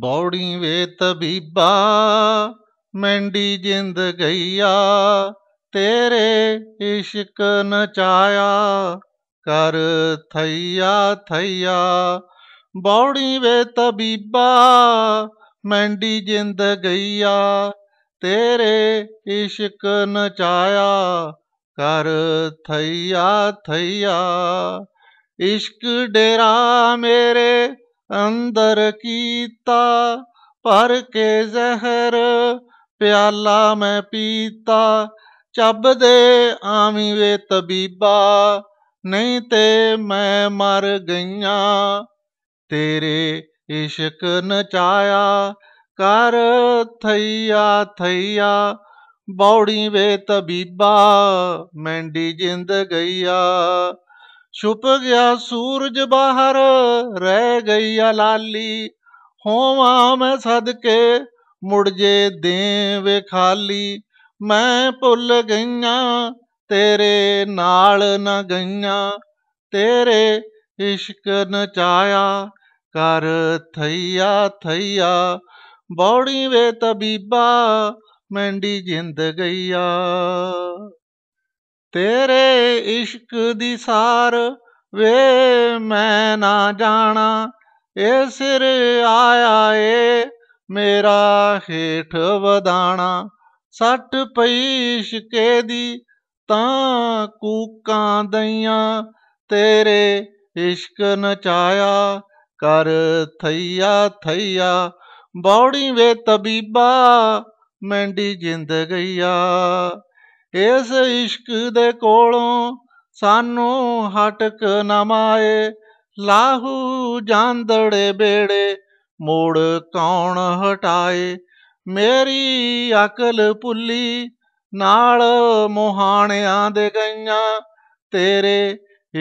ਬੌੜੀ ਵੇ ਤਬੀਬਾ ਮੈਂਡੀ ਜਿੰਦ ਗਈਆ ਤੇਰੇ ਇਸ਼ਕ ਨਚਾਇਆ ਕਰ ਥਈਆ ਥਈਆ ਬੌੜੀ ਵੇ ਤਬੀਬਾ ਮੈਂਡੀ ਜਿੰਦ ਗਈਆ ਤੇਰੇ ਇਸ਼ਕ ਨਚਾਇਆ ਕਰ ਥਈਆ ਥਈਆ ਇਸ਼ਕ ਡੇਰਾ ਮੇਰੇ ਅੰਦਰ ਕੀਤਾ ਭਰ ਕੇ ਜ਼ਹਿਰ ਪਿਆਲਾ ਮੈਂ ਪੀਤਾ ਚੱਬ ਦੇ ਵੇ ਤਬੀਬਾ ਨਹੀਂ ਤੇ ਮੈਂ ਮਰ ਗਈਆਂ ਤੇਰੇ ਇਸ਼ਕ ਨਚਾਇਆ ਕਰ ਥਈਆ ਥਈਆ ਬੌੜੀ ਵੇ ਤਬੀਬਾ ਮੈਂਡੀ ਜਿੰਦ ਗਈਆ ਛੁਪ ਗਿਆ ਸੂਰਜ ਬਾਹਰ ਰਹਿ ਗਈ ਆ ਲਾਲੀ ਹੋਵਾਂ ਮੈਂ ਸਦਕੇ ਮੁੜ ਜੇ ਦੇਵੇ ਖਾਲੀ ਮੈਂ ਭੁੱਲ ਗਈਆਂ ਤੇਰੇ ਨਾਲ ਨਾ ਗਈਆਂ ਤੇਰੇ ਇਸ਼ਕ ਨਚਾਇਆ ਕਰ ਥਈਆ ਥਈਆ ਬੌੜੀ ਵੇ ਤਬੀਬਾ ਮੈਂਡੀ ਜਿੰਦ ਗਈਆ ਤੇਰੇ ਇਸ਼ਕ ਦੀ ਸਾਰ ਵੇ ਮੈਂ ਨਾ ਜਾਣਾ ਏ ਸਿਰ ਆਇਆ ਏ ਮੇਰਾ ਹੀਠ ਵਧਾਣਾ ਸੱਟ ਪਈ ਇਸ਼ਕੇ ਦੀ ਤਾਂ ਕੂਕਾਂ ਦਈਆਂ ਤੇਰੇ ਇਸ਼ਕ ਨਚਾਇਆ ਕਰ ਥਈਆ ਥਈਆ ਬੌੜੀ ਵੇ ਤਬੀਬਾ ਮੈਂਡੀ ਜਿੰਦ ਗਈਆ ਇਸ ਇਸ਼ਕ ਦੇ ਕੋਲੋਂ ਸਾਨੂੰ ਹਟਕ ਨਮਾਏ ਲਾਹੂ ਜਾਂਦੜੇ ਬੇੜੇ ਮੋੜ ਕੌਣ ਹਟਾਏ ਮੇਰੀ ਅਕਲ ਪੁੱਲੀ ਨਾਲ ਮੋਹਾਣਿਆਂ ਦੇ ਗਈਆਂ ਤੇਰੇ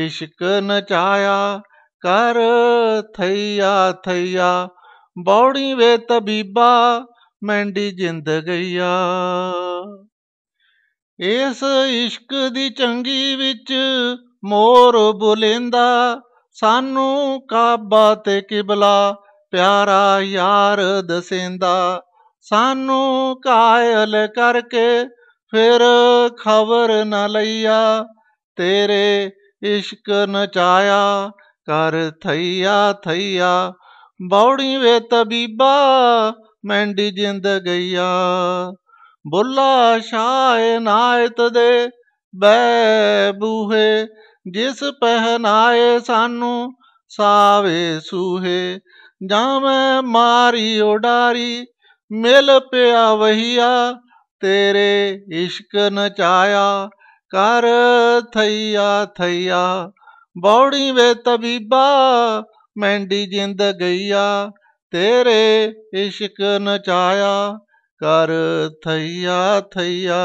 ਇਸ਼ਕ ਨਚਾਇਆ ਕਰ ਥਈਆ ਥਈਆ ਬੌੜੀ ਵੇ ਤਬੀਬਾ ਮੈਂਡੀ ਜਿੰਦ ਗਈਆ ਇਸ ਇਸ਼ਕ ਦੀ ਚੰਗੀ ਵਿੱਚ ਮੋਰ ਬੁਲੇਂਦਾ ਸਾਨੂੰ ਕਾਬਾ ਤੇ ਕਿਬਲਾ ਪਿਆਰਾ ਯਾਰ ਦਸੇਂਦਾ ਸਾਨੂੰ ਕਾਇਲ ਕਰਕੇ ਫਿਰ ਖਬਰ ਨਾ ਲਈਆ ਤੇਰੇ ਇਸ਼ਕ ਨਚਾਇਆ ਕਰ ਥਈਆ ਥਈਆ ਬੌੜੀ ਵੇ ਤਬੀਬਾ ਮੈਂਡੀ ਜਿੰਦ ਗਈਆ ਬੁੱਲਾ ਸ਼ਾਇ ਨਾਇਤ ਦੇ ਬੈ ਬੂਹੇ ਜਿਸ ਪਹਿਨਾਏ ਸਾਨੂੰ ਸਾਵੇ ਸੂਹੇ ਜਾਂ ਮੈਂ ਮਾਰੀ ਉਡਾਰੀ ਮਿਲ ਪਿਆ ਵਹੀਆ ਤੇਰੇ ਇਸ਼ਕ ਨਚਾਇਆ ਕਰ ਥਈਆ ਥਈਆ ਬੌੜੀ ਵੇ ਤਬੀਬਾ ਮੈਂਡੀ ਜਿੰਦ ਗਈਆ ਤੇਰੇ ਇਸ਼ਕ ਨਚਾਇਆ ਕਰ ਥਈਆ ਥਈਆ